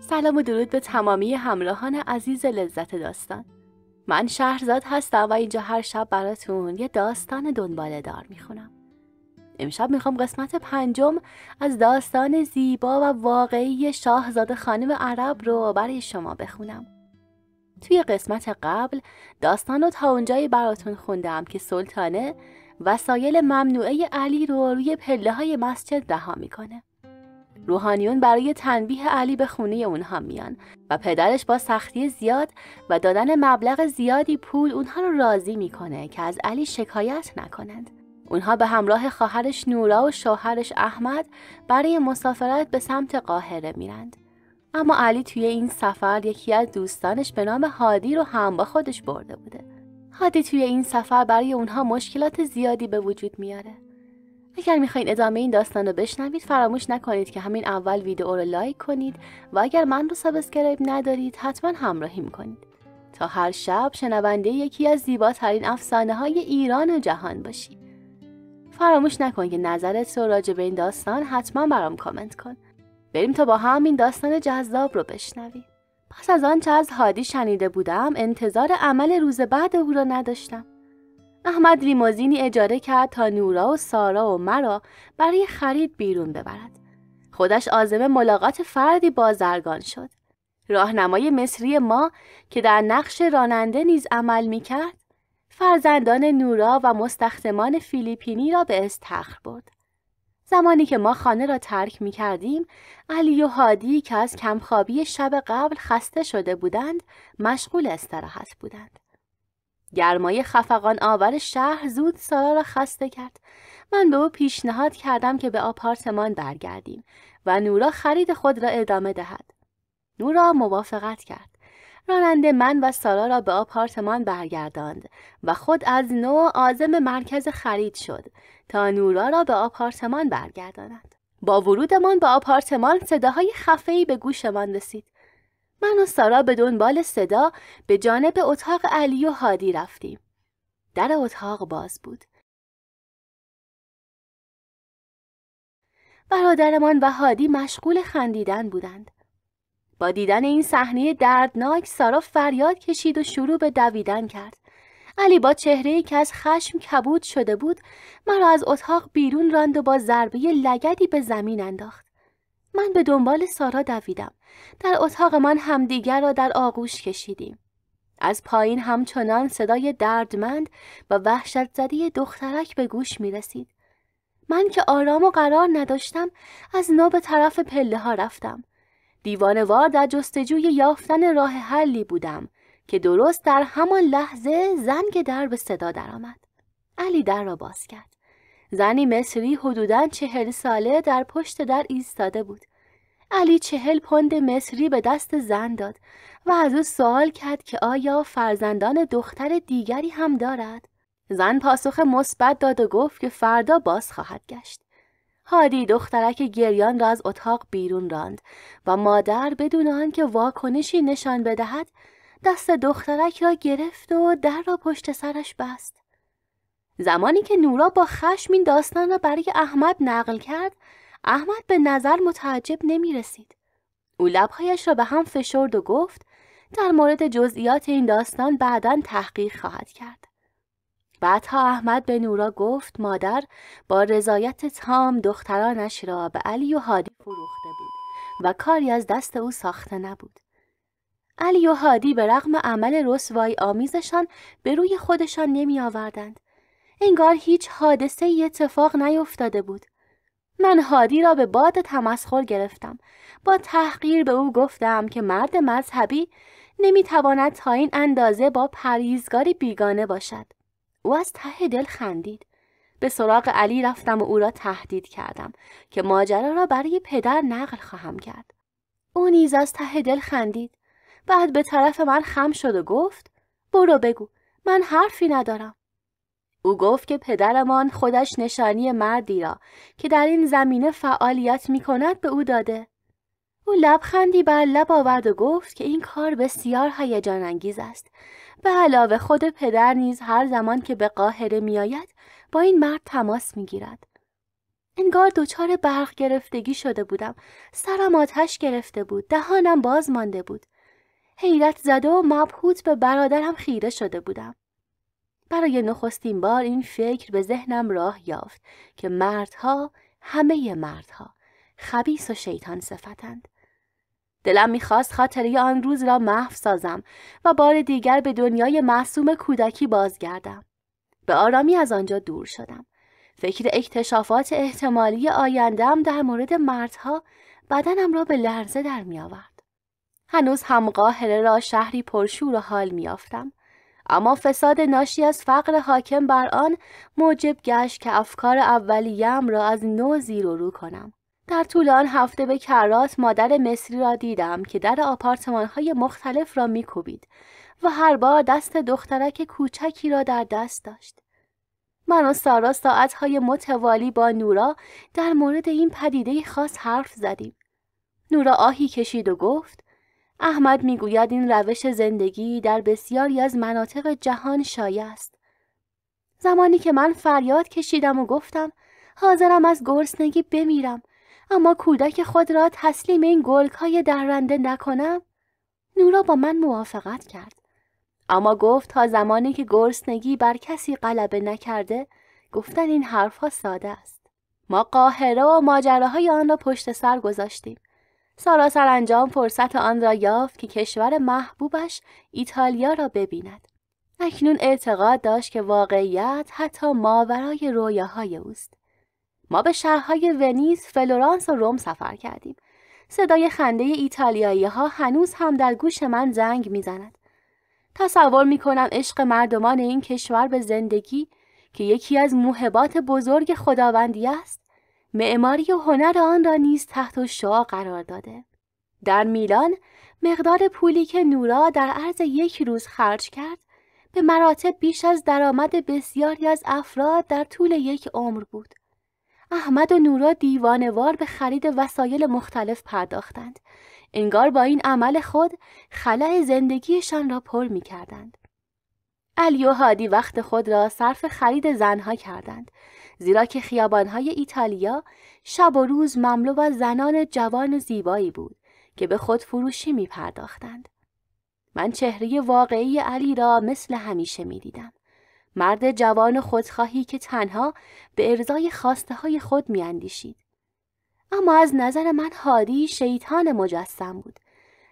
سلام و درود به تمامی همراهان عزیز لذت داستان من شهرزاد هستم و اینجا هر شب براتون یه داستان دنباله دار میخونم امشب میخوام قسمت پنجم از داستان زیبا و واقعی شاهزاده خانم عرب رو برای شما بخونم توی قسمت قبل داستان رو تا اونجایی براتون خوندم که سلطانه وسایل ممنوعه علی رو روی پله های مسجد رها میکنه روحانیون برای تنبیه علی به خونه اونها میان و پدرش با سختی زیاد و دادن مبلغ زیادی پول اونها رو راضی میکنه که از علی شکایت نکنند. اونها به همراه خواهرش نورا و شوهرش احمد برای مسافرت به سمت قاهره میرند. اما علی توی این سفر یکی از دوستانش به نام هادی رو هم با خودش برده بوده. هادی توی این سفر برای اونها مشکلات زیادی به وجود میاره. اگر میخواین ادامه این داستان رو بشنوید فراموش نکنید که همین اول ویدیو رو لایک کنید و اگر من رو سابسکرایب ندارید حتما همراهی کنید تا هر شب شنونده یکی از زیباترین افسانه های ایران و جهان باشید. فراموش نکن که نظرت رو راجع به این داستان حتما برام کامنت کن بریم تا با هم این داستان جذاب رو بشنویم پس از آنچه از هادی شنیده بودم انتظار عمل روز بعد او را نداشتم احمد لیموزینی اجاره کرد تا نورا و سارا و مرا برای خرید بیرون ببرد. خودش آزمه ملاقات فردی بازرگان شد. راهنمای مصری ما که در نقش راننده نیز عمل می کرد، فرزندان نورا و مستخدمان فیلیپینی را به استخر برد. زمانی که ما خانه را ترک می کردیم، علی و هادی که از کمخوابی شب قبل خسته شده بودند، مشغول استراحت بودند. گرمای خفقان آور شهر زود سارا را خسته کرد. من به او پیشنهاد کردم که به آپارتمان برگردیم و نورا خرید خود را ادامه دهد. نورا موافقت کرد. راننده من و سارا را به آپارتمان برگرداند و خود از نوع آزم مرکز خرید شد تا نورا را به آپارتمان برگرداند. با ورودمان به آپارتمان صداهای خفه‌ای به گوشمان رسید. من و سارا به دنبال صدا به جانب اتاق علی و هادی رفتیم. در اتاق باز بود. برادرمان و هادی مشغول خندیدن بودند. با دیدن این صحنه دردناک سارا فریاد کشید و شروع به دویدن کرد. علی با چهره که از خشم کبود شده بود مرا از اتاق بیرون راند و با ضربه لگدی به زمین انداخت. من به دنبال سارا دویدم. در اتاق من همدیگر را در آغوش کشیدیم. از پایین همچنان صدای دردمند و وحشت زدی دخترک به گوش می رسید. من که آرام و قرار نداشتم از نو به طرف پله ها رفتم. دیوانوار در جستجوی یافتن راه حلی بودم که درست در همان لحظه زنگ در به صدا درآمد. علی در را باز کرد. زنی مصری حدوداً چهل ساله در پشت در ایستاده بود. علی چهل پوند مصری به دست زن داد و از او سوال کرد که آیا فرزندان دختر دیگری هم دارد؟ زن پاسخ مثبت داد و گفت که فردا باز خواهد گشت. هادی دخترک گریان را از اتاق بیرون راند و مادر بدون آنکه واکنشی نشان بدهد دست دخترک را گرفت و در را پشت سرش بست. زمانی که نورا با خشم این داستان را برای احمد نقل کرد احمد به نظر متعجب نمی رسید. او لبهایش را به هم فشرد و گفت در مورد جزئیات این داستان بعدا تحقیق خواهد کرد. بعدها احمد به نورا گفت مادر با رضایت تام دخترانش را به علی و هادی فروخته بود و کاری از دست او ساخته نبود. علی و هادی به رغم عمل رسوایی آمیزشان به روی خودشان نمی آوردند انگار هیچ حادثه ای اتفاق نیفتاده بود. من هادی را به باد تمسخر گرفتم. با تحقیر به او گفتم که مرد مذهبی نمیتواند تا این اندازه با پریزگاری بیگانه باشد. او از ته دل خندید. به سراغ علی رفتم و او را تهدید کردم که ماجرا را برای پدر نقل خواهم کرد. او نیز از ته دل خندید. بعد به طرف من خم شد و گفت برو بگو من حرفی ندارم. او گفت که پدرمان خودش نشانی مردی را که در این زمینه فعالیت می کند به او داده. او لبخندی بر لب آورد و گفت که این کار بسیار هیجان انگیز است. به علاوه خود پدر نیز هر زمان که به قاهره میآید با این مرد تماس می گیرد. انگار دچار برق گرفتگی شده بودم. سرم آتش گرفته بود. دهانم باز مانده بود. حیرت زده و مبهوت به برادرم خیره شده بودم. برای نخستین بار این فکر به ذهنم راه یافت که مردها همه مردها خبیس و شیطان صفتند. دلم میخواست خاطری آن روز را محو سازم و بار دیگر به دنیای معصوم کودکی بازگردم. به آرامی از آنجا دور شدم. فکر اکتشافات احتمالی آیندم در مورد مردها بدنم را به لرزه در میآورد. هنوز هم قاهره را شهری پرشور و حال میافتم. اما فساد ناشی از فقر حاکم بر آن موجب گشت که افکار اولیم را از نو زیر و رو کنم. در طول آن هفته به کرات مادر مصری را دیدم که در آپارتمان های مختلف را میکوبید و هر بار دست دخترک کوچکی را در دست داشت. من و سارا ساعت متوالی با نورا در مورد این پدیده خاص حرف زدیم. نورا آهی کشید و گفت احمد میگوید این روش زندگی در بسیاری از مناطق جهان شایع است. زمانی که من فریاد کشیدم و گفتم حاضرم از گرسنگی بمیرم اما کودک خود را تسلیم این گلکای درنده نکنم نورا با من موافقت کرد اما گفت تا زمانی که گرسنگی بر کسی غلبه نکرده گفتن این حرفها ساده است ما قاهره و ماجراهای آن را پشت سر گذاشتیم سارا سرانجام فرصت آن را یافت که کشور محبوبش ایتالیا را ببیند. اکنون اعتقاد داشت که واقعیت حتی ماورای رویاهای اوست. ما به شهرهای ونیز، فلورانس و روم سفر کردیم. صدای خنده ایتالیایی ها هنوز هم در گوش من زنگ میزند. تصور می کنم عشق مردمان این کشور به زندگی که یکی از موهبات بزرگ خداوندی است معماری و هنر آن را نیز تحت و شعا قرار داده. در میلان مقدار پولی که نورا در عرض یک روز خرج کرد به مراتب بیش از درآمد بسیاری از افراد در طول یک عمر بود. احمد و نورا دیوانوار به خرید وسایل مختلف پرداختند. انگار با این عمل خود خلع زندگیشان را پر می کردند. علی و هادی وقت خود را صرف خرید زنها کردند زیرا که خیابانهای ایتالیا شب و روز مملو و زنان جوان و زیبایی بود که به خود فروشی می پرداختند. من چهره واقعی علی را مثل همیشه می دیدم. مرد جوان خودخواهی که تنها به ارزای خواسته های خود می اندیشید. اما از نظر من هادی شیطان مجسم بود.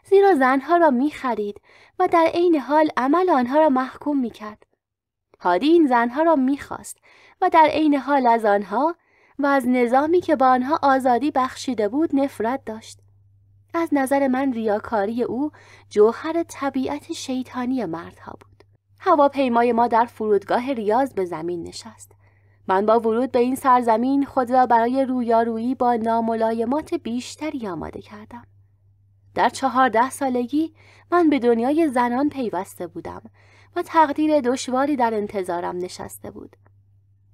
زیرا زنها را می خرید و در عین حال عمل آنها را محکوم می کرد. هادی این زنها را میخواست و در عین حال از آنها و از نظامی که با آنها آزادی بخشیده بود نفرت داشت. از نظر من ریاکاری او جوهر طبیعت شیطانی مردها بود. هواپیمای ما در فرودگاه ریاض به زمین نشست. من با ورود به این سرزمین خود را برای رویارویی با ناملایمات بیشتری آماده کردم. در چهارده سالگی من به دنیای زنان پیوسته بودم و تقدیر دشواری در انتظارم نشسته بود.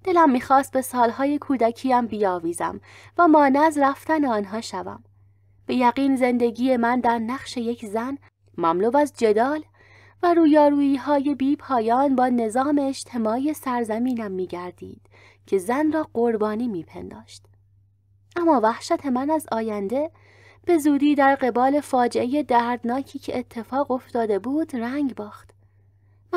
دلم میخواست به سالهای کودکیم بیاویزم و مانع از رفتن آنها شوم. به یقین زندگی من در نقش یک زن مملو از جدال و رویارویی های بی پایان با نظام اجتماعی سرزمینم میگردید که زن را قربانی میپنداشت اما وحشت من از آینده به زودی در قبال فاجعه دردناکی که اتفاق افتاده بود رنگ باخت.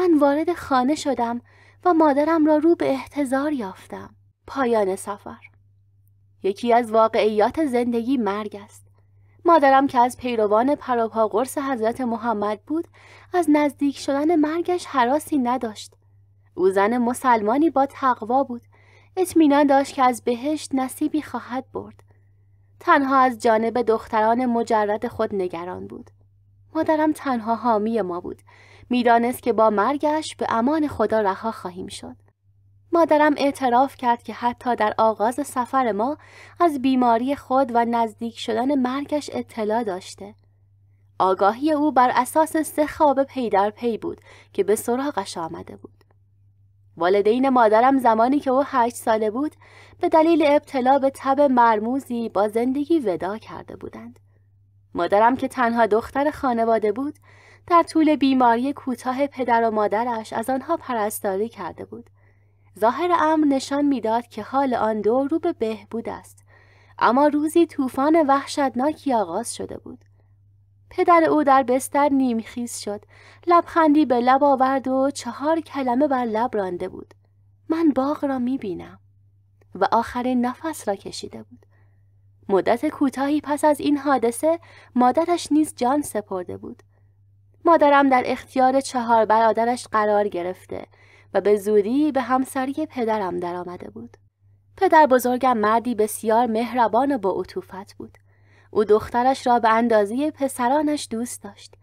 من وارد خانه شدم و مادرم را رو به احتضار یافتم. پایان سفر یکی از واقعیات زندگی مرگ است. مادرم که از پیروان پروپا قرص حضرت محمد بود از نزدیک شدن مرگش حراسی نداشت. او زن مسلمانی با تقوا بود. اطمینان داشت که از بهشت نصیبی خواهد برد. تنها از جانب دختران مجرد خود نگران بود. مادرم تنها حامی ما بود میدانست که با مرگش به امان خدا رها خواهیم شد. مادرم اعتراف کرد که حتی در آغاز سفر ما از بیماری خود و نزدیک شدن مرگش اطلاع داشته. آگاهی او بر اساس سه خواب پی در پی بود که به سراغش آمده بود. والدین مادرم زمانی که او هشت ساله بود به دلیل ابتلا به تب مرموزی با زندگی ودا کرده بودند. مادرم که تنها دختر خانواده بود در طول بیماری کوتاه پدر و مادرش از آنها پرستاری کرده بود. ظاهر امر نشان میداد که حال آن دو رو به بهبود است. اما روزی طوفان وحشتناکی آغاز شده بود. پدر او در بستر نیمخیز شد. لبخندی به لب آورد و چهار کلمه بر لب رانده بود. من باغ را می بینم. و آخرین نفس را کشیده بود. مدت کوتاهی پس از این حادثه مادرش نیز جان سپرده بود. مادرم در اختیار چهار برادرش قرار گرفته و به زودی به همسری پدرم درآمده بود. پدر بزرگم مردی بسیار مهربان و با اطوفت بود. او دخترش را به اندازه پسرانش دوست داشت.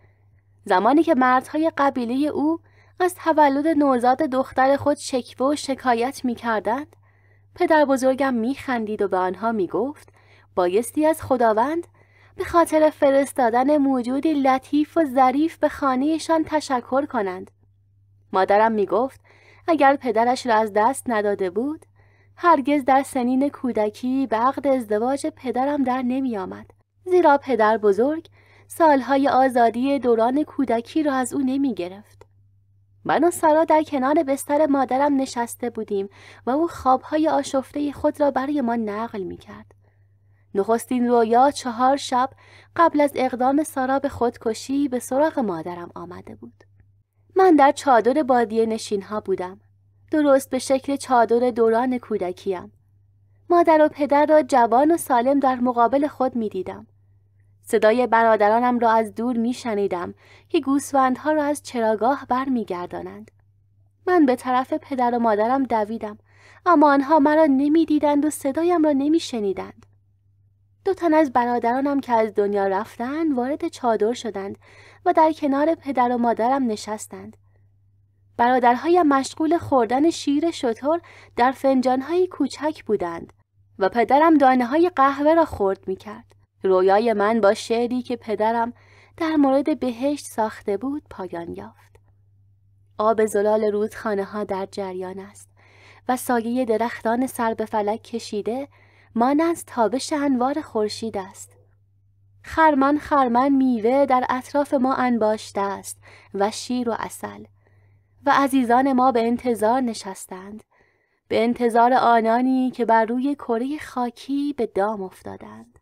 زمانی که مردهای قبیله او از تولد نوزاد دختر خود شکوه و شکایت می کردند، پدر بزرگم می خندید و به آنها می گفت بایستی از خداوند به خاطر فرستادن موجودی لطیف و ظریف به خانهشان تشکر کنند. مادرم می گفت اگر پدرش را از دست نداده بود هرگز در سنین کودکی به عقد ازدواج پدرم در نمی آمد. زیرا پدر بزرگ سالهای آزادی دوران کودکی را از او نمی گرفت. من و سارا در کنار بستر مادرم نشسته بودیم و او خوابهای آشفته خود را برای ما نقل می کرد. نخستین رویا چهار شب قبل از اقدام سارا به خودکشی به سراغ مادرم آمده بود. من در چادر بادیه نشین ها بودم. درست به شکل چادر دوران کودکیم. مادر و پدر را جوان و سالم در مقابل خود می دیدم. صدای برادرانم را از دور می شنیدم که گوسفندها را از چراگاه بر می گردانند. من به طرف پدر و مادرم دویدم اما آنها مرا نمیدیدند و صدایم را نمی شنیدند. دو تن از برادرانم که از دنیا رفتن وارد چادر شدند و در کنار پدر و مادرم نشستند. برادرهایم مشغول خوردن شیر شطور در فنجانهای کوچک بودند و پدرم دانه های قهوه را خورد می کرد. رویای من با شعری که پدرم در مورد بهشت ساخته بود پایان یافت. آب زلال رودخانه ها در جریان است و سایه درختان سر به فلک کشیده از تابش انوار خورشید است خرمن خرمن میوه در اطراف ما انباشته است و شیر و اصل و عزیزان ما به انتظار نشستند به انتظار آنانی که بر روی کره خاکی به دام افتادند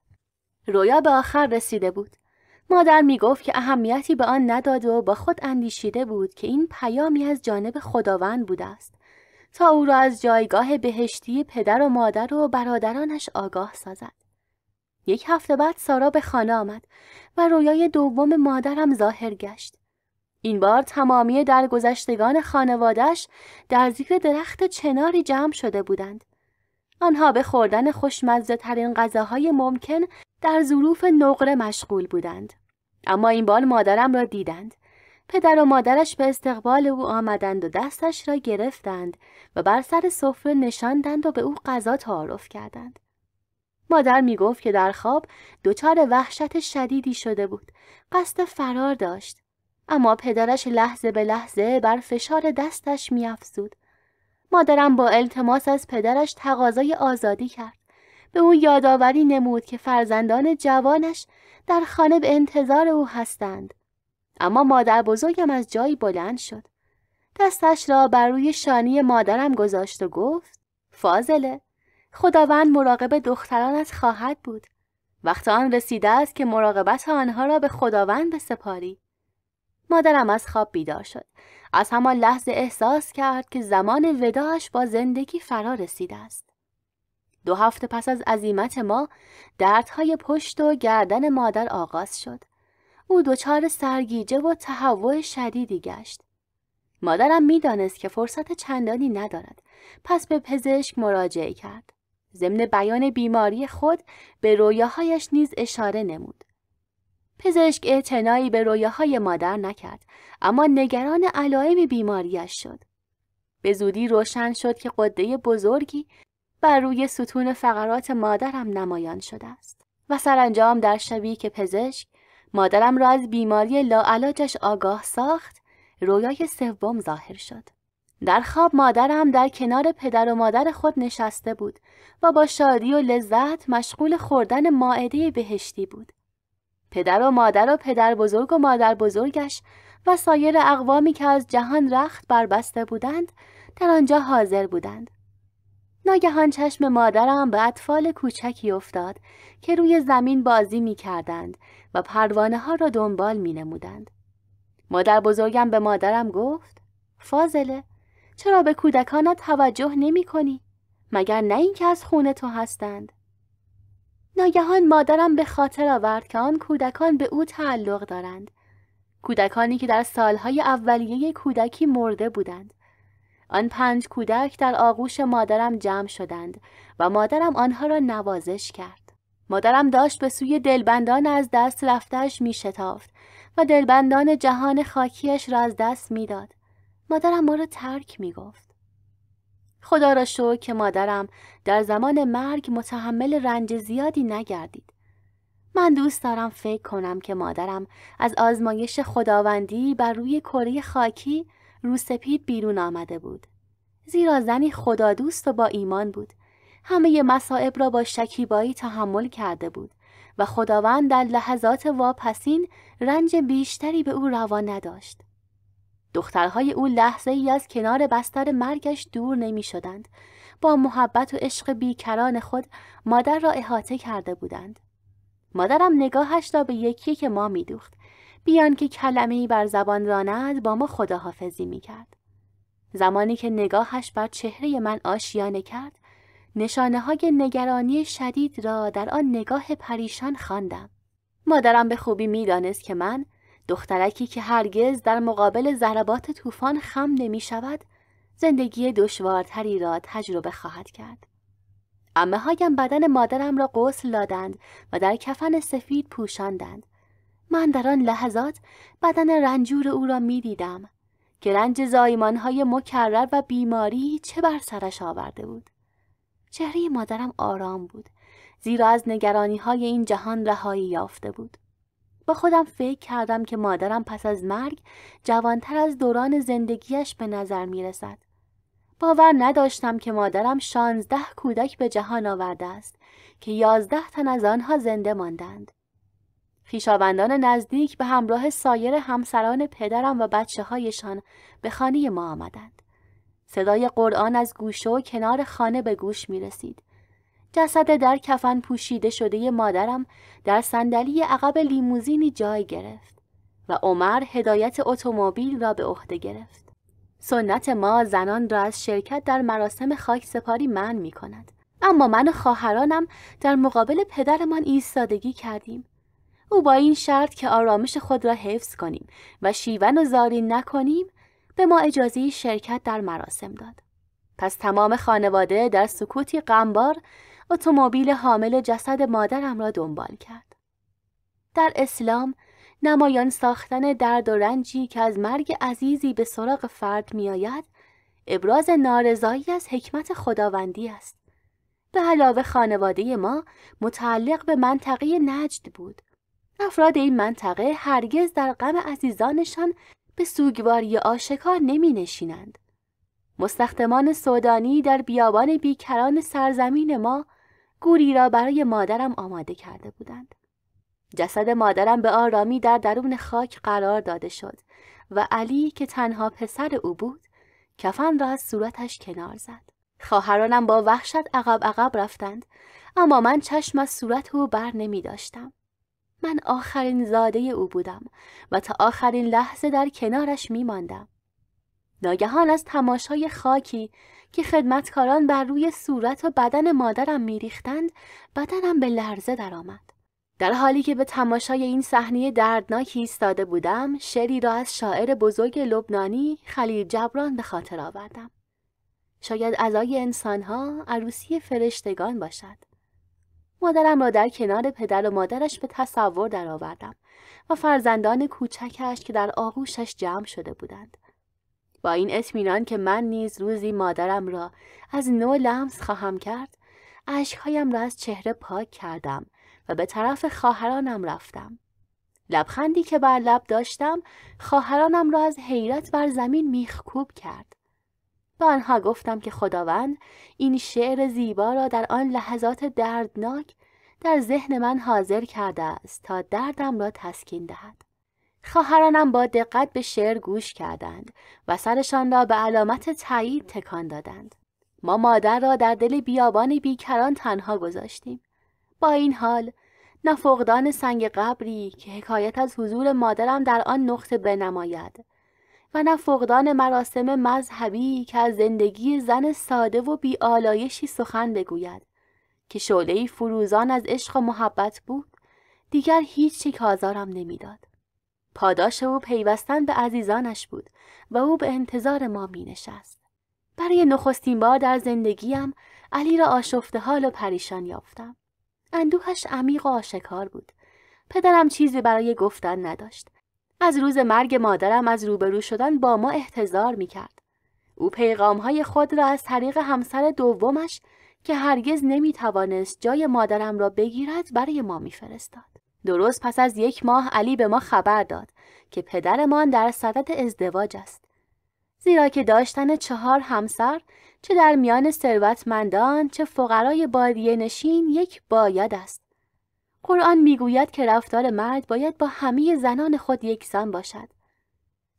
رویا به آخر رسیده بود مادر می گفت که اهمیتی به آن نداد و با خود اندیشیده بود که این پیامی از جانب خداوند بوده است تا او را از جایگاه بهشتی پدر و مادر و برادرانش آگاه سازد. یک هفته بعد سارا به خانه آمد و رویای دوم مادرم ظاهر گشت. این بار تمامی درگذشتگان خانوادش در زیر درخت چناری جمع شده بودند. آنها به خوردن خوشمزه ترین غذاهای ممکن در ظروف نقره مشغول بودند. اما این بار مادرم را دیدند. پدر و مادرش به استقبال او آمدند و دستش را گرفتند و بر سر سفره نشاندند و به او غذا تعارف کردند. مادر می گفت که در خواب دچار وحشت شدیدی شده بود. قصد فرار داشت. اما پدرش لحظه به لحظه بر فشار دستش می افزود. مادرم با التماس از پدرش تقاضای آزادی کرد. به او یادآوری نمود که فرزندان جوانش در خانه به انتظار او هستند. اما مادر بزرگم از جایی بلند شد. دستش را بر روی شانی مادرم گذاشت و گفت فاضله خداوند مراقب دخترانت خواهد بود. وقت آن رسیده است که مراقبت آنها را به خداوند بسپاری. مادرم از خواب بیدار شد. از همان لحظه احساس کرد که زمان وداعش با زندگی فرا رسیده است. دو هفته پس از عزیمت ما دردهای پشت و گردن مادر آغاز شد. او دچار سرگیجه و تهوع شدیدی گشت مادرم میدانست که فرصت چندانی ندارد پس به پزشک مراجعه کرد ضمن بیان بیماری خود به رویاهایش نیز اشاره نمود پزشک اعتنایی به رویاهای مادر نکرد اما نگران علائم بیماریش شد به زودی روشن شد که قده بزرگی بر روی ستون فقرات مادرم نمایان شده است و سرانجام در شبی که پزشک مادرم را از بیماری لاعلاجش آگاه ساخت رویای سوم ظاهر شد در خواب مادرم در کنار پدر و مادر خود نشسته بود و با شادی و لذت مشغول خوردن ماعده بهشتی بود. پدر و مادر و پدر بزرگ و مادر بزرگش و سایر اقوامی که از جهان رخت بربسته بودند در آنجا حاضر بودند. ناگهان چشم مادرم به اطفال کوچکی افتاد که روی زمین بازی می کردند و پروانه ها را دنبال می نمودند. مادر بزرگم به مادرم گفت فاضله چرا به کودکانت توجه نمی کنی؟ مگر نه اینکه از خونه تو هستند؟ ناگهان مادرم به خاطر آورد که آن کودکان به او تعلق دارند. کودکانی که در سالهای اولیه کودکی مرده بودند. آن پنج کودک در آغوش مادرم جمع شدند و مادرم آنها را نوازش کرد. مادرم داشت به سوی دلبندان از دست رفتش می شتافت و دلبندان جهان خاکیش را از دست میداد. مادرم ما را ترک می گفت. خدا را شکر که مادرم در زمان مرگ متحمل رنج زیادی نگردید. من دوست دارم فکر کنم که مادرم از آزمایش خداوندی بر روی کره خاکی روسپید بیرون آمده بود. زیرا زنی خدا دوست و با ایمان بود همه مصائب را با شکیبایی تحمل کرده بود و خداوند در لحظات واپسین رنج بیشتری به او روا نداشت. دخترهای او لحظه ای از کنار بستر مرگش دور نمی شدند. با محبت و عشق بیکران خود مادر را احاطه کرده بودند. مادرم نگاهش را به یکی که ما دوخت. بیان که کلمه ای بر زبان راند با ما خداحافظی می کرد. زمانی که نگاهش بر چهره من آشیانه کرد نشانه های نگرانی شدید را در آن نگاه پریشان خواندم. مادرم به خوبی میدانست که من دخترکی که هرگز در مقابل ضربات طوفان خم نمی شود زندگی دشوارتری را تجربه خواهد کرد. امه هایم بدن مادرم را قسل دادند و در کفن سفید پوشاندند. من در آن لحظات بدن رنجور او را می دیدم که رنج زایمان های مکرر و بیماری چه بر سرش آورده بود. چهره مادرم آرام بود زیرا از نگرانی های این جهان رهایی یافته بود با خودم فکر کردم که مادرم پس از مرگ جوانتر از دوران زندگیش به نظر می باور نداشتم که مادرم شانزده کودک به جهان آورده است که یازده تن از آنها زنده ماندند. خیشاوندان نزدیک به همراه سایر همسران پدرم و بچه هایشان به خانه ما آمدند. صدای قرآن از گوشه و کنار خانه به گوش می رسید. جسد در کفن پوشیده شده مادرم در صندلی عقب لیموزینی جای گرفت و عمر هدایت اتومبیل را به عهده گرفت. سنت ما زنان را از شرکت در مراسم خاک سپاری من می کند. اما من و خواهرانم در مقابل پدرمان ایستادگی کردیم. او با این شرط که آرامش خود را حفظ کنیم و شیون و زاری نکنیم به ما اجازه شرکت در مراسم داد. پس تمام خانواده در سکوتی غمبار اتومبیل حامل جسد مادرم را دنبال کرد. در اسلام نمایان ساختن درد و رنجی که از مرگ عزیزی به سراغ فرد میآید ابراز نارضایی از حکمت خداوندی است. به علاوه خانواده ما متعلق به منطقه نجد بود. افراد این منطقه هرگز در غم عزیزانشان به سوگواری آشکار نمی نشینند. مستخدمان سودانی در بیابان بیکران سرزمین ما گوری را برای مادرم آماده کرده بودند. جسد مادرم به آرامی در درون خاک قرار داده شد و علی که تنها پسر او بود کفن را از صورتش کنار زد. خواهرانم با وحشت عقب عقب رفتند اما من چشم از صورت او بر نمی داشتم. من آخرین زاده او بودم و تا آخرین لحظه در کنارش می ماندم. ناگهان از تماشای خاکی که خدمتکاران بر روی صورت و بدن مادرم میریختند بدنم به لرزه درآمد در حالی که به تماشای این صحنه دردناکی ایستاده بودم شعری را از شاعر بزرگ لبنانی خلیل جبران به خاطر آوردم شاید ازای انسانها عروسی فرشتگان باشد مادرم را در کنار پدر و مادرش به تصور درآوردم و فرزندان کوچکش که در آغوشش جمع شده بودند با این اطمینان که من نیز روزی مادرم را از نو لمس خواهم کرد اشکهایم را از چهره پاک کردم و به طرف خواهرانم رفتم لبخندی که بر لب داشتم خواهرانم را از حیرت بر زمین میخکوب کرد به آنها گفتم که خداوند این شعر زیبا را در آن لحظات دردناک در ذهن من حاضر کرده است تا دردم را تسکین دهد. خواهرانم با دقت به شعر گوش کردند و سرشان را به علامت تایید تکان دادند. ما مادر را در دل بیابان بیکران تنها گذاشتیم. با این حال نفقدان سنگ قبری که حکایت از حضور مادرم در آن نقطه بنماید و نه فقدان مراسم مذهبی که از زندگی زن ساده و بیالایشی سخن بگوید که شعله فروزان از عشق و محبت بود دیگر هیچ چی آزارم نمیداد پاداش او پیوستن به عزیزانش بود و او به انتظار ما می نشست. برای نخستین بار در زندگیم علی را آشفته حال و پریشان یافتم. اندوهش عمیق و آشکار بود. پدرم چیزی برای گفتن نداشت. از روز مرگ مادرم از روبرو شدن با ما احتضار می کرد. او پیغام های خود را از طریق همسر دومش که هرگز نمی توانست جای مادرم را بگیرد برای ما می فرستاد. درست پس از یک ماه علی به ما خبر داد که پدرمان در صدد ازدواج است. زیرا که داشتن چهار همسر چه در میان ثروتمندان چه فقرای بادیه نشین یک باید است قرآن میگوید که رفتار مرد باید با همه زنان خود یکسان باشد.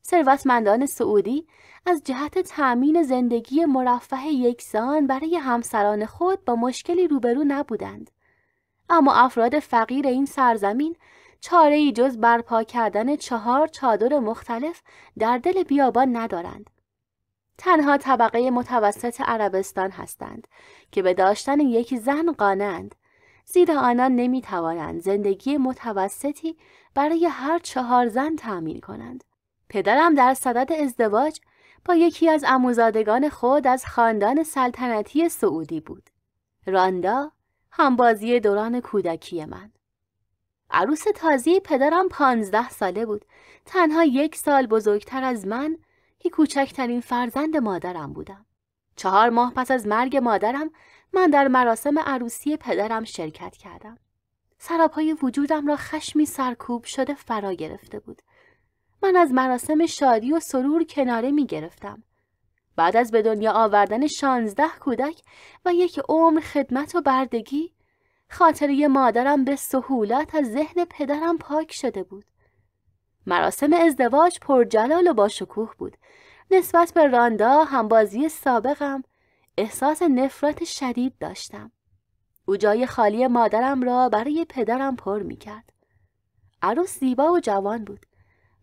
ثروتمندان سعودی از جهت تأمین زندگی مرفه یکسان برای همسران خود با مشکلی روبرو نبودند. اما افراد فقیر این سرزمین چاره ای جز برپا کردن چهار چادر مختلف در دل بیابان ندارند. تنها طبقه متوسط عربستان هستند که به داشتن یک زن قانند زیرا آنان نمی توانند زندگی متوسطی برای هر چهار زن تأمین کنند. پدرم در صدد ازدواج با یکی از اموزادگان خود از خاندان سلطنتی سعودی بود. راندا همبازی دوران کودکی من. عروس تازی پدرم پانزده ساله بود. تنها یک سال بزرگتر از من که کوچکترین فرزند مادرم بودم. چهار ماه پس از مرگ مادرم من در مراسم عروسی پدرم شرکت کردم. سرابهای وجودم را خشمی سرکوب شده فرا گرفته بود. من از مراسم شادی و سرور کناره می گرفتم. بعد از به دنیا آوردن شانزده کودک و یک عمر خدمت و بردگی خاطری مادرم به سهولت از ذهن پدرم پاک شده بود. مراسم ازدواج پر جلال و باشکوه بود. نسبت به راندا همبازی سابقم احساس نفرت شدید داشتم. او جای خالی مادرم را برای پدرم پر می کرد. عروس زیبا و جوان بود.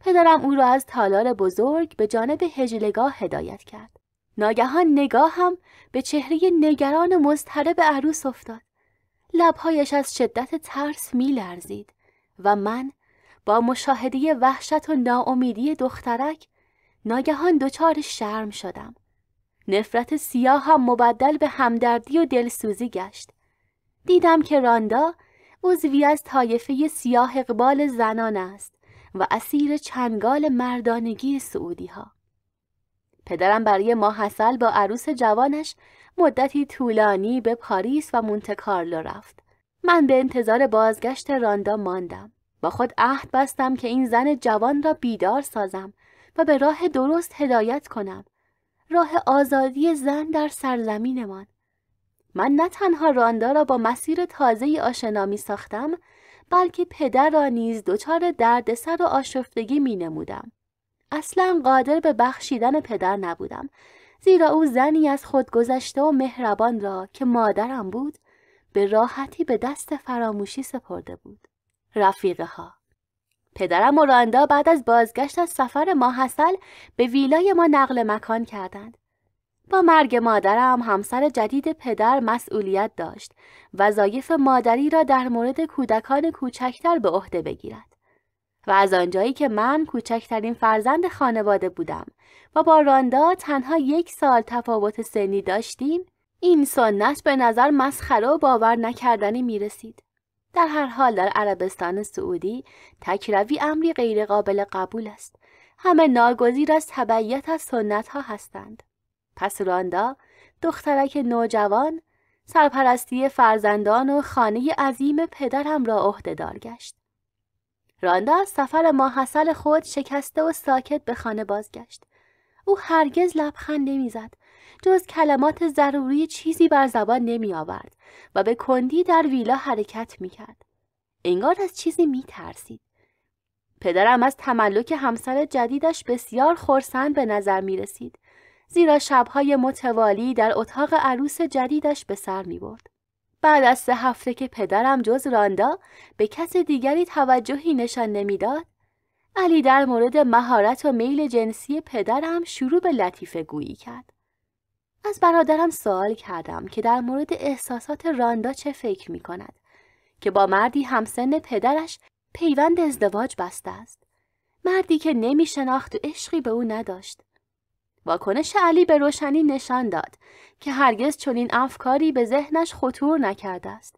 پدرم او را از تالار بزرگ به جانب هجلگاه هدایت کرد. ناگهان نگاهم به چهره نگران و مضطرب عروس افتاد. لبهایش از شدت ترس می لرزید و من با مشاهده وحشت و ناامیدی دخترک ناگهان دچار شرم شدم. نفرت سیاه هم مبدل به همدردی و دلسوزی گشت. دیدم که راندا عضوی از طایفه سیاه اقبال زنان است و اسیر چنگال مردانگی سعودی ها. پدرم برای ماحصل با عروس جوانش مدتی طولانی به پاریس و مونتکارلو رفت. من به انتظار بازگشت راندا ماندم. با خود عهد بستم که این زن جوان را بیدار سازم و به راه درست هدایت کنم راه آزادی زن در سرزمینمان من نه تنها راندا را با مسیر تازه آشنا ساختم بلکه پدر را نیز دچار دردسر و آشفتگی می نمودم. اصلا قادر به بخشیدن پدر نبودم زیرا او زنی از خود و مهربان را که مادرم بود به راحتی به دست فراموشی سپرده بود. رفیقه ها پدرم و راندا بعد از بازگشت از سفر ماحصل به ویلای ما نقل مکان کردند. با مرگ مادرم همسر جدید پدر مسئولیت داشت وظایف مادری را در مورد کودکان کوچکتر به عهده بگیرد. و از آنجایی که من کوچکترین فرزند خانواده بودم و با راندا تنها یک سال تفاوت سنی داشتیم این سنت به نظر مسخره و باور نکردنی می رسید. در هر حال در عربستان سعودی تکروی امری غیرقابل قبول است همه ناگزیر از تبعیت از سنت ها هستند پس راندا دخترک نوجوان سرپرستی فرزندان و خانه عظیم پدرم را دار گشت راندا از سفر ماحصل خود شکسته و ساکت به خانه بازگشت او هرگز لبخند نمیزد جز کلمات ضروری چیزی بر زبان نمی آورد و به کندی در ویلا حرکت می کرد. انگار از چیزی می ترسید. پدرم از تملک همسر جدیدش بسیار خورسند به نظر می رسید. زیرا شبهای متوالی در اتاق عروس جدیدش به سر می برد. بعد از سه هفته که پدرم جز راندا به کس دیگری توجهی نشان نمیداد علی در مورد مهارت و میل جنسی پدرم شروع به لطیفه گویی کرد. از برادرم سوال کردم که در مورد احساسات راندا چه فکر می کند که با مردی همسن پدرش پیوند ازدواج بسته است. مردی که نمی شناخت و عشقی به او نداشت. واکنش علی به روشنی نشان داد که هرگز چنین افکاری به ذهنش خطور نکرده است.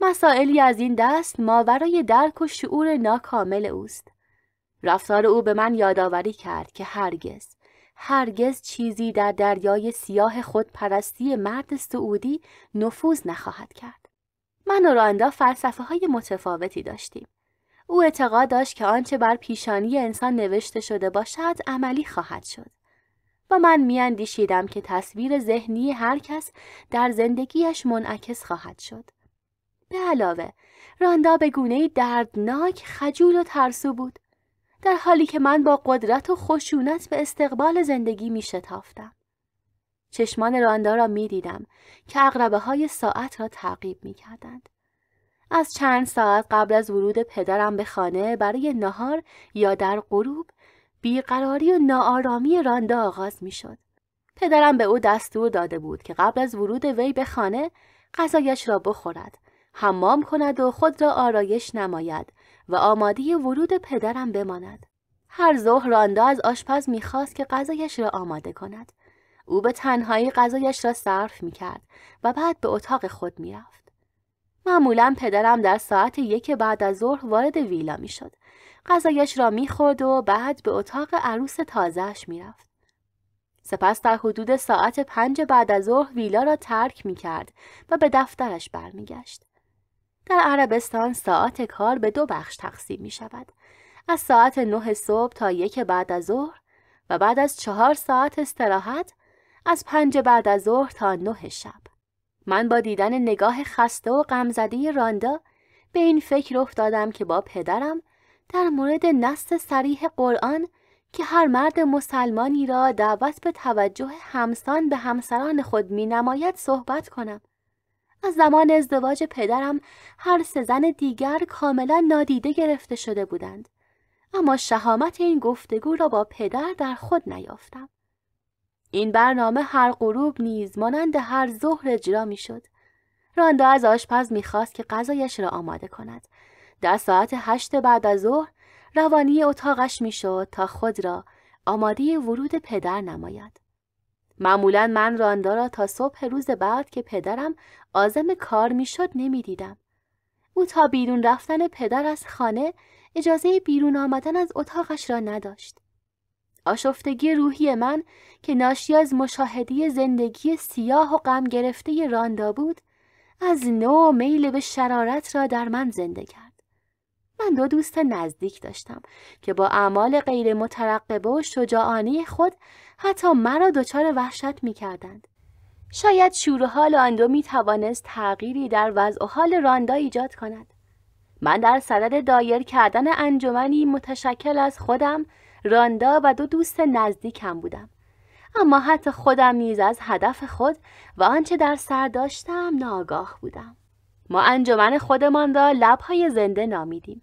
مسائلی از این دست ماورای درک و شعور ناکامل اوست. رفتار او به من یادآوری کرد که هرگز هرگز چیزی در دریای سیاه خود خودپرستی مرد سعودی نفوذ نخواهد کرد. من و راندا فلسفه های متفاوتی داشتیم. او اعتقاد داشت که آنچه بر پیشانی انسان نوشته شده باشد عملی خواهد شد. و من میاندیشیدم که تصویر ذهنی هر کس در زندگیش منعکس خواهد شد. به علاوه راندا به گونه دردناک خجول و ترسو بود. در حالی که من با قدرت و خشونت به استقبال زندگی می شتافتم. چشمان راندا را می دیدم که اغربه های ساعت را تعقیب می کردند. از چند ساعت قبل از ورود پدرم به خانه برای نهار یا در غروب بیقراری و ناآرامی راندا آغاز می شد. پدرم به او دستور داده بود که قبل از ورود وی به خانه غذایش را بخورد حمام کند و خود را آرایش نماید و آماده ورود پدرم بماند. هر ظهر راندا از آشپز میخواست که غذایش را آماده کند. او به تنهایی غذایش را صرف میکرد و بعد به اتاق خود میرفت. معمولا پدرم در ساعت یک بعد از ظهر وارد ویلا میشد. غذایش را میخورد و بعد به اتاق عروس تازهش میرفت. سپس در حدود ساعت پنج بعد از ظهر ویلا را ترک می و به دفترش برمیگشت. در عربستان ساعت کار به دو بخش تقسیم می شود. از ساعت نه صبح تا یک بعد از ظهر و بعد از چهار ساعت استراحت از پنج بعد از ظهر تا نه شب. من با دیدن نگاه خسته و غمزده راندا به این فکر افتادم که با پدرم در مورد نص سریح قرآن که هر مرد مسلمانی را دعوت به توجه همسان به همسران خود می نماید صحبت کنم. از زمان ازدواج پدرم هر سه زن دیگر کاملا نادیده گرفته شده بودند اما شهامت این گفتگو را با پدر در خود نیافتم این برنامه هر غروب نیز مانند هر ظهر اجرا شد. راندا از آشپز میخواست که غذایش را آماده کند در ساعت هشت بعد از ظهر روانی اتاقش میشد تا خود را آماده ورود پدر نماید معمولا من راندا را تا صبح روز بعد که پدرم آزم کار میشد نمیدیدم. او تا بیرون رفتن پدر از خانه اجازه بیرون آمدن از اتاقش را نداشت. آشفتگی روحی من که ناشی از مشاهده زندگی سیاه و غم گرفته راندا بود از نو میل به شرارت را در من زنده کرد. من دو دوست نزدیک داشتم که با اعمال غیر مترقبه و شجاعانه خود حتی مرا دچار وحشت می کردند. شاید شور و حال آن دو می توانست تغییری در وضع و حال راندا ایجاد کند. من در صدد دایر کردن انجمنی متشکل از خودم، راندا و دو دوست نزدیکم بودم. اما حتی خودم نیز از هدف خود و آنچه در سر داشتم ناگاه بودم. ما انجمن خودمان را لبهای زنده نامیدیم.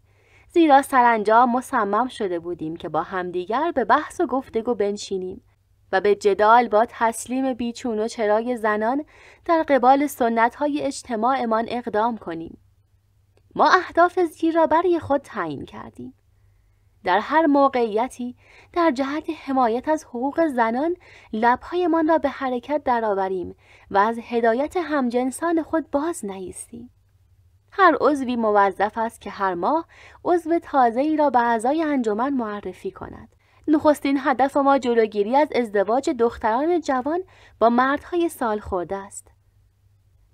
زیرا سرانجام مصمم شده بودیم که با همدیگر به بحث و گفتگو بنشینیم و به جدال با تسلیم بیچون و چرای زنان در قبال سنت های اجتماعمان اقدام کنیم. ما اهداف زیر را برای خود تعیین کردیم. در هر موقعیتی در جهت حمایت از حقوق زنان لبهایمان را به حرکت درآوریم و از هدایت همجنسان خود باز نیستیم. هر عضوی موظف است که هر ماه عضو تازه‌ای را به اعضای انجمن معرفی کند. نخستین هدف ما جلوگیری از ازدواج دختران جوان با مردهای سال خورده است.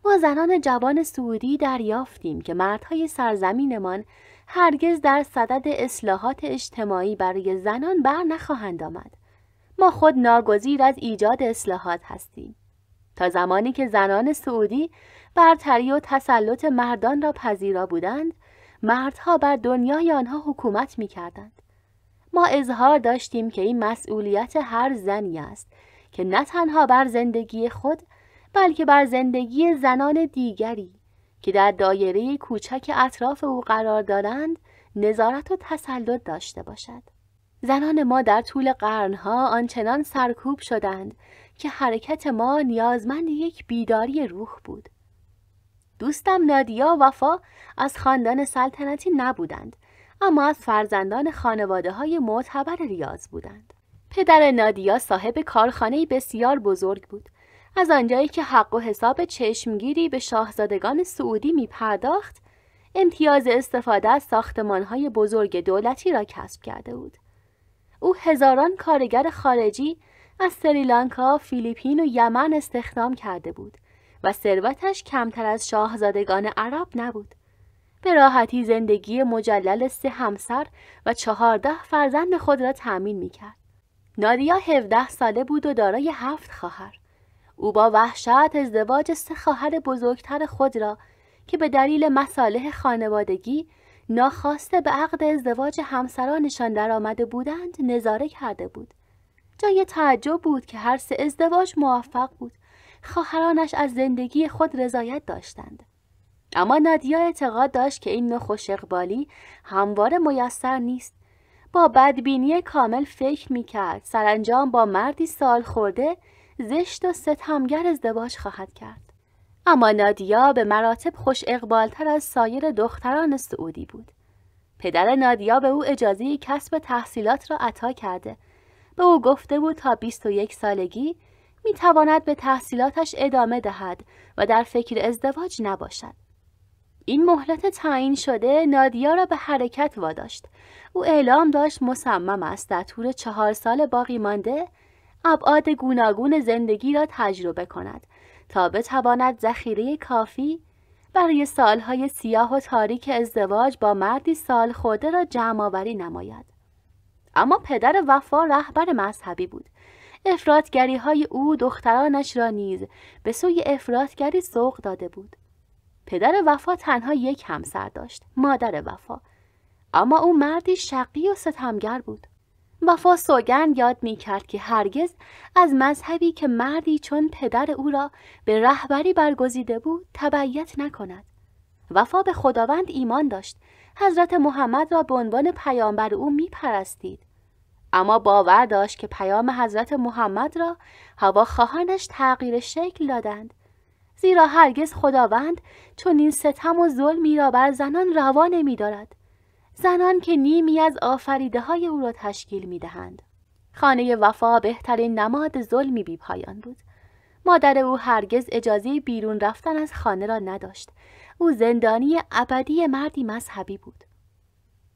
ما زنان جوان سعودی دریافتیم که مردهای سرزمینمان هرگز در صدد اصلاحات اجتماعی برای زنان بر نخواهند آمد. ما خود ناگزیر از ایجاد اصلاحات هستیم. تا زمانی که زنان سعودی برتری و تسلط مردان را پذیرا بودند، مردها بر دنیای آنها حکومت می کردند. ما اظهار داشتیم که این مسئولیت هر زنی است که نه تنها بر زندگی خود بلکه بر زندگی زنان دیگری که در دایره کوچک اطراف او قرار دارند نظارت و تسلط داشته باشد. زنان ما در طول قرنها آنچنان سرکوب شدند که حرکت ما نیازمند یک بیداری روح بود. دوستم نادیا وفا از خاندان سلطنتی نبودند اما از فرزندان خانواده های معتبر ریاض بودند. پدر نادیا صاحب کارخانه بسیار بزرگ بود. از آنجایی که حق و حساب چشمگیری به شاهزادگان سعودی می پرداخت، امتیاز استفاده از های بزرگ دولتی را کسب کرده بود. او هزاران کارگر خارجی از سریلانکا، فیلیپین و یمن استخدام کرده بود و ثروتش کمتر از شاهزادگان عرب نبود. به راحتی زندگی مجلل سه همسر و چهارده فرزند خود را تأمین می کرد. نادیا هفده ساله بود و دارای هفت خواهر. او با وحشت ازدواج سه خواهر بزرگتر خود را که به دلیل مصالح خانوادگی ناخواسته به عقد ازدواج همسرانشان درآمده بودند نظاره کرده بود. جای تعجب بود که هر سه ازدواج موفق بود. خواهرانش از زندگی خود رضایت داشتند. اما نادیا اعتقاد داشت که این نخوش اقبالی همواره میسر نیست با بدبینی کامل فکر میکرد سرانجام با مردی سال خورده زشت و ستمگر ازدواج خواهد کرد اما نادیا به مراتب خوش اقبالتر از سایر دختران سعودی بود پدر نادیا به او اجازه کسب تحصیلات را عطا کرده به او گفته بود تا 21 سالگی میتواند به تحصیلاتش ادامه دهد و در فکر ازدواج نباشد این مهلت تعیین شده نادیا را به حرکت واداشت او اعلام داشت مصمم است در طول چهار سال باقی مانده ابعاد گوناگون زندگی را تجربه کند تا بتواند ذخیره کافی برای سالهای سیاه و تاریک ازدواج با مردی سال خورده را جمع نماید اما پدر وفا رهبر مذهبی بود افرادگری های او دخترانش را نیز به سوی افرادگری سوق داده بود پدر وفا تنها یک همسر داشت مادر وفا اما او مردی شقی و ستمگر بود وفا سوگند یاد می کرد که هرگز از مذهبی که مردی چون پدر او را به رهبری برگزیده بود تبعیت نکند وفا به خداوند ایمان داشت حضرت محمد را به عنوان پیامبر او می پرستید. اما باور داشت که پیام حضرت محمد را هواخواهانش تغییر شکل دادند زیرا هرگز خداوند چون این ستم و ظلمی را بر زنان روا نمی دارد. زنان که نیمی از آفریده های او را تشکیل می دهند. خانه وفا بهترین نماد ظلمی بی پایان بود. مادر او هرگز اجازه بیرون رفتن از خانه را نداشت. او زندانی ابدی مردی مذهبی بود.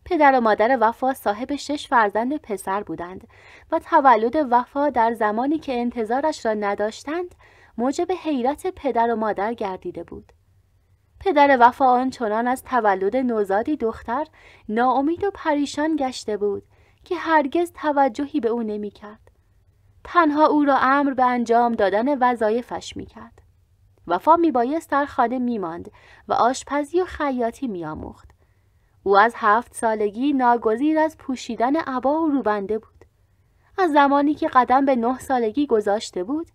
پدر و مادر وفا صاحب شش فرزند پسر بودند و تولد وفا در زمانی که انتظارش را نداشتند موجب حیرت پدر و مادر گردیده بود. پدر وفا آنچنان از تولد نوزادی دختر ناامید و پریشان گشته بود که هرگز توجهی به او نمیکرد. تنها او را امر به انجام دادن وظایفش میکرد. وفا میبایست در خانه میماند و آشپزی و خیاطی میآموخت. او از هفت سالگی ناگزیر از پوشیدن عبا و روبنده بود. از زمانی که قدم به نه سالگی گذاشته بود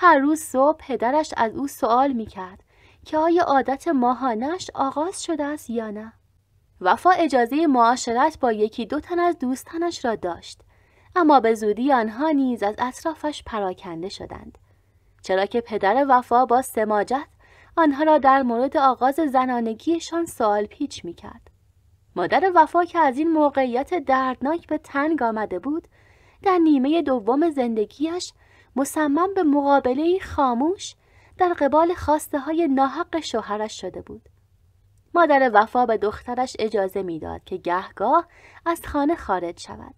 هر روز صبح پدرش از او سوال میکرد که آیا عادت ماهانش آغاز شده است یا نه وفا اجازه معاشرت با یکی دو تن از دوستانش را داشت اما به زودی آنها نیز از اطرافش پراکنده شدند چرا که پدر وفا با سماجت آنها را در مورد آغاز زنانگیشان سوال پیچ میکرد مادر وفا که از این موقعیت دردناک به تنگ آمده بود در نیمه دوم زندگیش مصمم به مقابله خاموش در قبال خواسته های ناحق شوهرش شده بود. مادر وفا به دخترش اجازه میداد که گهگاه از خانه خارج شود.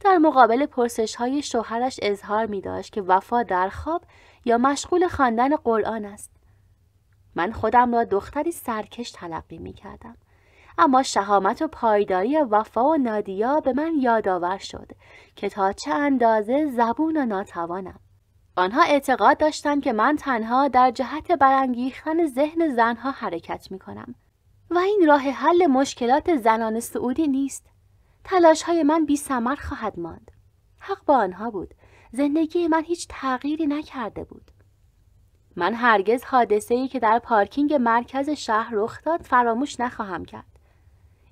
در مقابل پرسش های شوهرش اظهار می داشت که وفا در خواب یا مشغول خواندن قرآن است. من خودم را دختری سرکش تلقی می کردم. اما شهامت و پایداری وفا و نادیا به من یادآور شد که تا چه اندازه زبون و ناتوانم آنها اعتقاد داشتند که من تنها در جهت برانگیختن ذهن زنها حرکت می کنم و این راه حل مشکلات زنان سعودی نیست. تلاش های من بی سمر خواهد ماند. حق با آنها بود. زندگی من هیچ تغییری نکرده بود. من هرگز حادثه ای که در پارکینگ مرکز شهر رخ داد فراموش نخواهم کرد.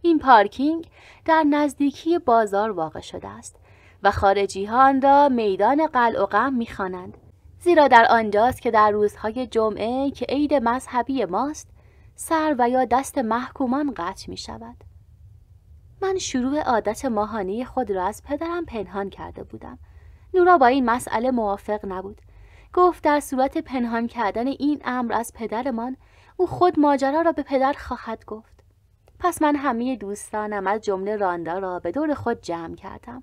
این پارکینگ در نزدیکی بازار واقع شده است و خارجی ها آن را میدان قلع و غم میخوانند زیرا در آنجاست که در روزهای جمعه که عید مذهبی ماست سر و یا دست محکومان قطع می شود. من شروع عادت ماهانه خود را از پدرم پنهان کرده بودم. نورا با این مسئله موافق نبود. گفت در صورت پنهان کردن این امر از پدرمان او خود ماجرا را به پدر خواهد گفت. پس من همه دوستانم از جمله راندا را به دور خود جمع کردم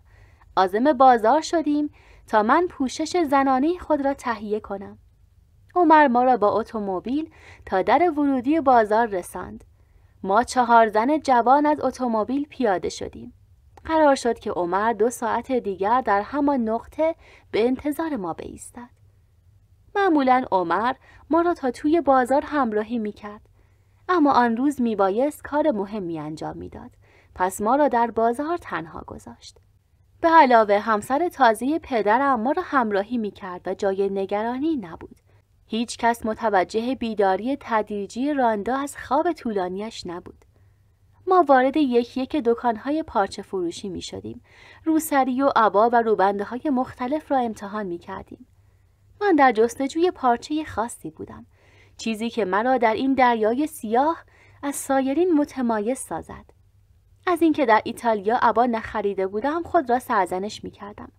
آزم بازار شدیم تا من پوشش زنانه خود را تهیه کنم عمر ما را با اتومبیل تا در ورودی بازار رساند ما چهار زن جوان از اتومبیل پیاده شدیم قرار شد که عمر دو ساعت دیگر در همان نقطه به انتظار ما بایستد معمولا عمر ما را تا توی بازار همراهی میکرد اما آن روز میبایست کار مهمی انجام میداد پس ما را در بازار تنها گذاشت به علاوه همسر تازه پدرم ما را همراهی میکرد و جای نگرانی نبود هیچ کس متوجه بیداری تدریجی راندا از خواب طولانیش نبود ما وارد یک یک دکانهای پارچه فروشی می شدیم. روسری و عبا و روبنده های مختلف را امتحان می کردیم. من در جستجوی پارچه خاصی بودم. چیزی که مرا در این دریای سیاه از سایرین متمایز سازد از اینکه در ایتالیا عبا نخریده بودم خود را سرزنش می کردم.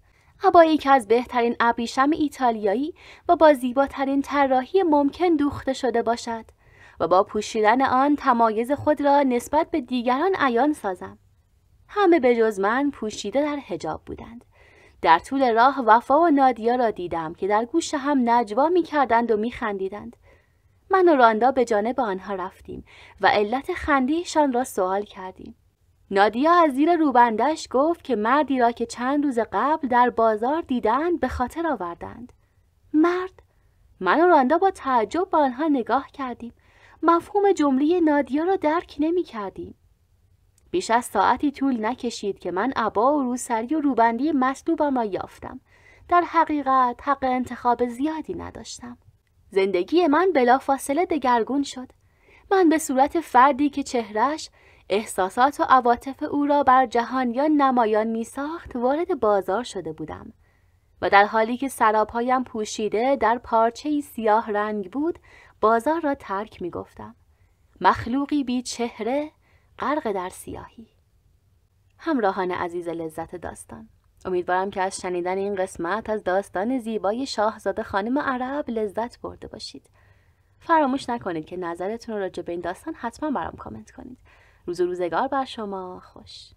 عبایی که از بهترین ابریشم ایتالیایی و با زیباترین طراحی ممکن دوخته شده باشد و با پوشیدن آن تمایز خود را نسبت به دیگران عیان سازم. همه به جز من پوشیده در حجاب بودند. در طول راه وفا و نادیا را دیدم که در گوش هم نجوا می کردند و می من و راندا به جانب آنها رفتیم و علت خندیشان را سوال کردیم. نادیا از زیر روبندش گفت که مردی را که چند روز قبل در بازار دیدند به خاطر آوردند. مرد؟ من و راندا با تعجب به آنها نگاه کردیم. مفهوم جمله نادیا را درک نمی کردیم. بیش از ساعتی طول نکشید که من عبا و روسری و روبندی مصلوبم را یافتم. در حقیقت حق انتخاب زیادی نداشتم. زندگی من فاصله دگرگون شد. من به صورت فردی که چهرش احساسات و عواطف او را بر جهانیان نمایان می ساخت وارد بازار شده بودم و در حالی که سرابهایم پوشیده در پارچه سیاه رنگ بود بازار را ترک می گفتم. مخلوقی بی چهره غرق در سیاهی همراهان عزیز لذت داستان امیدوارم که از شنیدن این قسمت از داستان زیبای شاهزاده خانم عرب لذت برده باشید فراموش نکنید که نظرتون رو راجع به این داستان حتما برام کامنت کنید روز و روزگار بر شما خوش